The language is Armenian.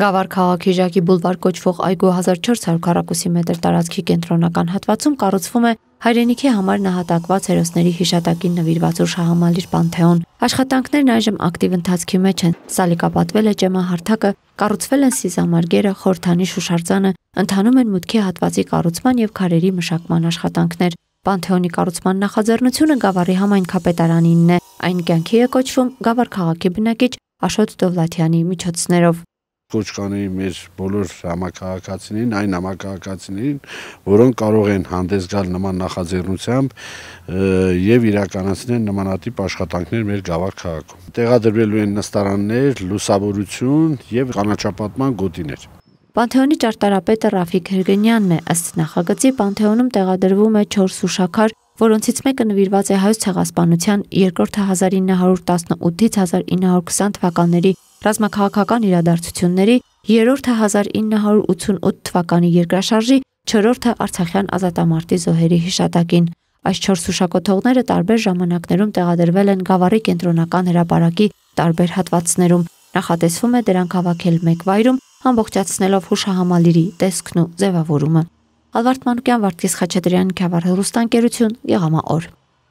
Գավառ քաղաքի Ժակի բուլվար կոչվող այգու 1400 քառակուսի մետր տարածքի կենտրոնական հատվածում կառուցվում է հայրենիքի համար նահատակված հերոսների հիշատակին նվիրված ուշահամալիր Պանթեոն։ Աշխատանքներն այժմ ակտիվ ընթացքի մեջ են։ Սալիկապատվել է ջեմա հարթակը, կառուցվել են սիզամարգերը, խորթանի շուշարձանը, ընթանում են մուտքի հատվածի կառուցման եւ քարերի մշակման աշխատանքներ։ Պանթեոնի կառուցման նախաձեռնությունը Գավառի համայնքապետարանինն է։ Այն կյանքի է կոչվում Գավառ քաղաքի բնակիչ Աշոտ Դովլաթյանի միջոցներով կոչկանի մեր բոլոր համակարգացիներին, այն համակարգացիներին, որոնք կարող են հանդես գալ նման նախաձեռնությամբ եւ իրականացնել նմանատիպ աշխատանքներ մեր գավառ քաղաքում։ Տեղադրվելու են նստարաններ, լուսավորություն եւ կանաչապատման գոտիներ։ Պանթեոնի ճարտարապետը Ռաֆիկ Հերգենյանն է, ըստ նախագծի Պանթեոնում տեղադրվում է 4 սուշաքար որոնցից մեկը նվիրված է հայոց ցեղասպանության, երկրորդը 1918-ից 1920 թվականների ռազմաքաղաքական իրադարձությունների, երրորդը 1988 թվականի երկրաշարժի, չորրորդը Արցախյան ազատամարտի զոհերի հիշատակին։ Այս 4 հուշակոթողները տարբեր ժամանակներում տեղադրվել են Գավառի կենտրոնական հրապարակի տարբեր հատվածներում։ Նախատեսվում է դրանք հավաքել մեկ վայրում, ամբողջացնելով հուշահամալիրի տեսքն ու ձևավորումը։ Ալվարդ Մանուկյան, Վարդգես Խաչատրյան, Քավար հեռուստաընկերություն, Եղամա օր։